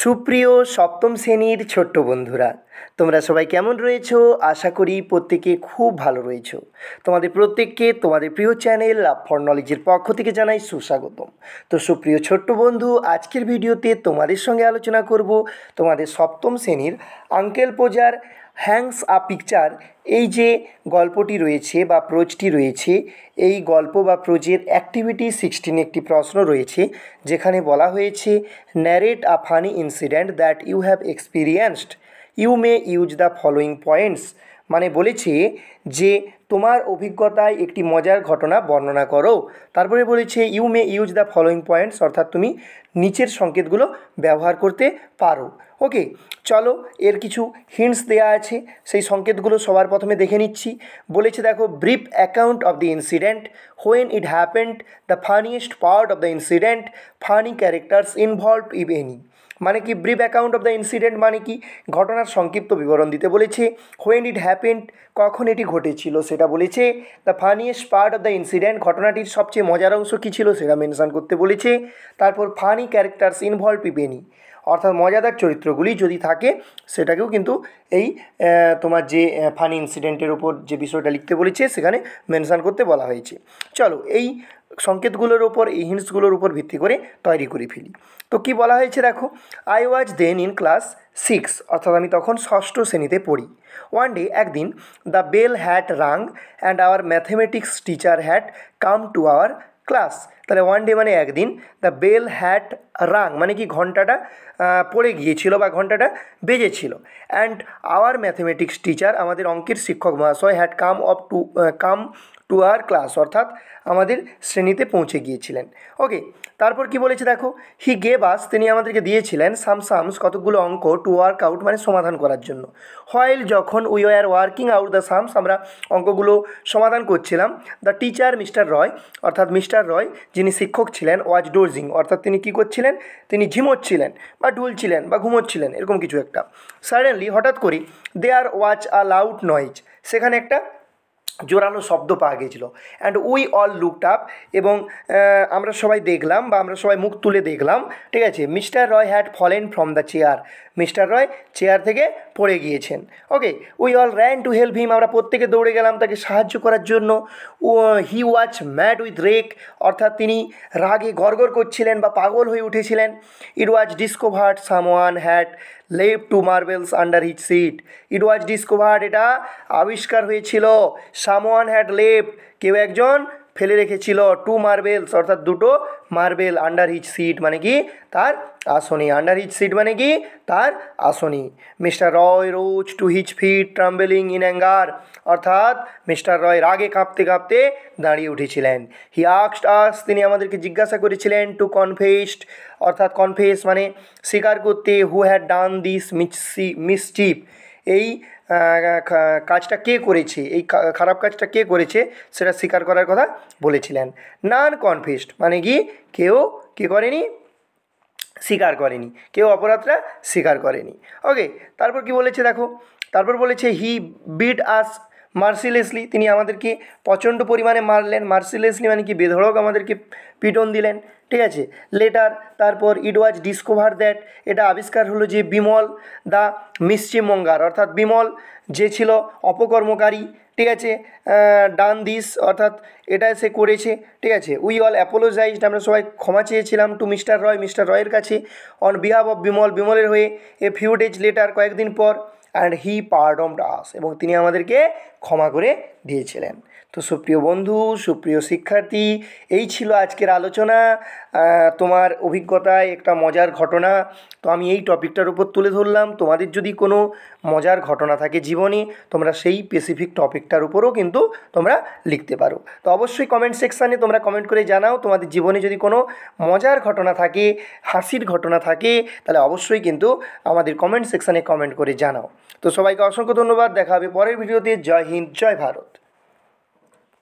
সুপ্রিয় সপ্তম শ্রেণীর ছোট্ট বন্ধুরা তোমরা সবাই কেমন রয়েছো আশা করি প্রত্যেকে খুব ভালো রয়েছো তোমাদের প্রত্যেককে তোমাদের প্রিয় চ্যানেল লাভ ফর নলেজের পক্ষ থেকে জানাই সুস্বাগতম তো সুপ্রিয় ছোট্ট বন্ধু আজকের ভিডিওতে তোমাদের সঙ্গে আলোচনা করব তোমাদের সপ্তম শ্রেণীর uncle Podger hangs a picture এই যে গল্পটি রয়েছে বা প্রোজটি রয়েছে এই গল্প বা প্রোজের অ্যাক্টিভিটি সিক্সটিন একটি প্রশ্ন রয়েছে যেখানে বলা হয়েছে narrate a funny incident that you have experienced you may use the following points মানে বলেছে যে তোমার অভিজ্ঞতায় একটি মজার ঘটনা বর্ণনা করো তারপরে বলেছে you may use the following points অর্থাৎ তুমি নিচের সংকেতগুলো ব্যবহার করতে পারো ওকে চলো এর কিছু হিন্টস দেয়া আছে সেই সংকেতগুলো সবার প্রথমে দেখে নিচ্ছি বলেছে দেখো brief account of the incident when it happened the funniest part of the incident funny characters involved if any মানে কি brief account of the incident মানে কি ঘটনার সংক্ষিপ্ত বিবরণ দিতে বলেছে হোয়েন ইট হ্যাপেন্ড কখন এটি ঘটেছিল সেটা বলেছে the funniest part of the incident ঘটনাটির সবচেয়ে মজার অংশ কী ছিল সেটা মেনশান করতে বলেছে তারপর ফানি ক্যারেক্টার্স ইনভলভ ইভেনি অর্থাৎ মজাদার চরিত্রগুলি যদি থাকে সেটাকেও কিন্তু এই তোমার যে ফানি ইনসিডেন্টের ওপর যে বিষয়টা লিখতে বলেছে সেখানে মেনশান করতে বলা হয়েছে চলো এই সংকেতগুলোর ওপর এই হিন্টসগুলোর উপর ভিত্তি করে তৈরি করে ফেলি তো কি বলা হয়েছে দেখো I was then in class six অর্থাৎ আমি তখন ষষ্ঠ শ্রেণীতে পড়ি ওয়ান ডে একদিন the bell had rang and our mathematics teacher had come to our class তাহলে ওয়ান ডে মানে একদিন দ্য বেল হ্যাট রাং মানে কি ঘন্টাটা পড়ে গিয়েছিল বা ঘন্টাটা বেজেছিল অ্যান্ড আওয়ার ম্যাথমেটিক্স টিচার আমাদের অঙ্কের শিক্ষক মহাশয় had come of to come to our class অর্থাৎ আমাদের শ্রেণীতে পৌঁছে গিয়েছিলেন ওকে তারপর কি বলেছে দেখো হি গে বাস তিনি আমাদেরকে দিয়েছিলেন সামসামস কতগুলো অঙ্ক টু ওয়ার্ক আউট মানে সমাধান করার জন্য হয়েল যখন we are working out the sums আমরা অঙ্কগুলো সমাধান করছিলাম দ্য টিচার মিস্টার রয় অর্থাৎ মিস্টার রয় যিনি শিক্ষক ছিলেন ওয়াজ ডোজিং অর্থাৎ তিনি কী করছিলেন তিনি ঝিমোচ্ছিলেন বা ঢুলছিলেন বা ঘুমোচ্ছিলেন এরকম কিছু একটা সাডেনলি হঠাৎ করি there was a loud noise সেখানে একটা জোরালো শব্দ পাওয়া গিয়েছিলো and we all looked up এবং আমরা সবাই দেখলাম বা আমরা সবাই মুখ তুলে দেখলাম ঠিক আছে Mr Roy had fallen from the chair Mr Roy chair থেকে পড়ে গিয়েছেন okay we all ran to help him আমরা প্রত্যেকে দৌড়ে গেলাম তাকে সাহায্য করার জন্য he was mad with rage অর্থাৎ তিনি রাগে গরগর করছিলেন বা পাগল হয়ে উঠেছিলেন it was discovered someone had লেভ two marbles under his seat it was discovered এটা আবিষ্কার হয়েছিল সামোয়ান হ্যাড লেফট কেউ একজন ফেলে রেখেছিল টু মার্বেলস অর্থাৎ দুটো মার্বেল আন্ডার হিচ সিট মানে কি তার আসনি আন্ডার হিচ সিট মানে কি তার আসনি Mr Roy rose to his feet trembling in anger অর্থাৎ মিস্টার রয় রাগে কাঁপতে কাঁপতে দাঁড়িয়ে উঠেছিলেন হি আক্সড আস তিনি আমাদেরকে জিজ্ঞাসা করেছিলেন টু কনফেসড অর্থাৎ কনফেস মানে স্বীকার করতে who had done this mis mischief এই কাজটা কে করেছে এই খারাপ কাজটা কে করেছে সেটা স্বীকার করার কথা বলেছিলেন নান কনফিস্ট মানে কি কেউ কী করেনি স্বীকার করেনি কেউ অপরাধটা স্বীকার করেনি ওকে তারপর কি বলেছে দেখো তারপর বলেছে হি বিট আস মার্সিলেসলি তিনি আমাদেরকে প্রচণ্ড পরিমাণে মারলেন মার্সিলেসলি মানে কি বেধড়ক আমাদেরকে পিটন দিলেন ঠিক আছে লেটার তারপর ইট ওয়াজ ডিসকভার দ্যাট এটা আবিষ্কার হলো যে বিমল দ্য মিশ্চিমঙ্গার অর্থাৎ বিমল যে ছিল অপকর্মকারী ঠিক আছে ডান দিস অর্থাৎ এটা সে করেছে ঠিক আছে উই অল অ্যাপোলোজাইজড আমরা সবাই ক্ষমা চেয়েছিলাম টু মিস্টার রয় মিস্টার রয়ের কাছে অন বিহাফ অফ বিমল বিমলের হয়ে এ ফিউ ডেজ লেটার কয়েকদিন পর অ্যান্ড হি পারডমড আস এবং তিনি আমাদেরকে ক্ষমা করে দিয়েছিলেন তো সুপ্রিয় বন্ধু সুপ্রিয় শিক্ষার্থী এই ছিল আজকের আলোচনা তোমার অভিজ্ঞতায় একটা মজার ঘটনা তো আমি এই টপিকটার উপর তুলে ধরলাম তোমাদের যদি কোনো মজার ঘটনা থাকে জীবনে তোমরা সেই স্পেসিফিক টপিকটার উপরও কিন্তু তোমরা লিখতে পারো তো অবশ্যই কমেন্ট সেকশানে তোমরা কমেন্ট করে জানাও তোমাদের জীবনে যদি কোনো মজার ঘটনা থাকে হাসির ঘটনা থাকে তাহলে অবশ্যই কিন্তু আমাদের কমেন্ট সেকশানে কমেন্ট করে জানাও তো সবাইকে অসংখ্য ধন্যবাদ দেখা হবে পরের ভিডিওতে জয় হিন্দ জয় ভারত